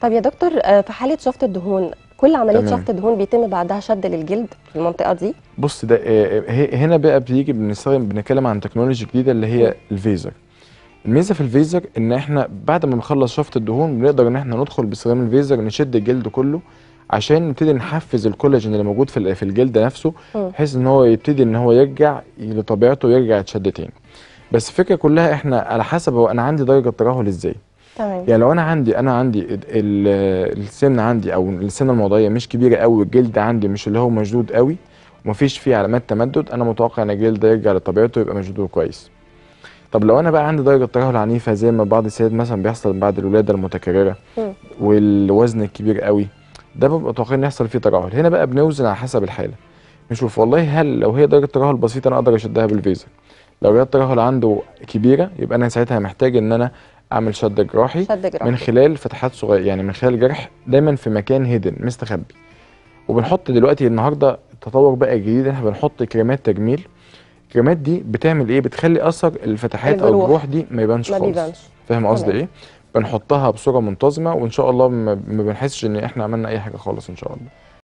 طب يا دكتور آه، في حاله شفط الدهون كل عمليه شفط دهون بيتم بعدها شد للجلد في المنطقه دي بص ده آه، آه، هنا بقى بيجي بنستخدم بنتكلم عن تكنولوجيا جديده اللي هي الفيزر الميزه في الفيزر ان احنا بعد ما بنخلص شفط الدهون بنقدر ان احنا ندخل باستخدام الفيزر نشد الجلد كله عشان نبتدي نحفز الكولاجين اللي موجود في في الجلد نفسه بحيث ان هو يبتدي ان هو يرجع لطبيعته ويرجع يتشد تاني بس الفكره كلها احنا على حسب هو انا عندي درجه ترهل ازاي تمام يعني لو انا عندي انا عندي السن عندي او السن الموضعيه مش كبيره قوي الجلد عندي مش اللي هو مشدود قوي ومفيش فيه علامات تمدد انا متوقع ان الجلد ده يرجع لطبيعته يبقى مشدود كويس طب لو انا بقى عندي درجه ترهل عنيفه زي ما بعض السيدات مثلا بيحصل بعد الولاده المتكرره والوزن الكبير قوي ده ببقى ان يحصل فيه ترهل هنا بقى بنوزن على حسب الحاله نشوف والله هل لو هي درجه ترهل بسيطه انا اقدر اشدها بالفيزر لو درجه الترهل عنده كبيره يبقى انا ساعتها محتاج ان انا اعمل شد جراحي, شد جراحي من خلال فتحات صغيره يعني من خلال جرح دايما في مكان هيدن مستخبي وبنحط دلوقتي النهارده التطور بقى جديد احنا بنحط كريمات تجميل الكريمات دي بتعمل ايه بتخلي اثر الفتحات او الجروح دي ما يبانش خالص فاهم قصدي ايه بنحطها بصوره منتظمه وان شاء الله ما بنحسش ان احنا عملنا اي حاجه خالص ان شاء الله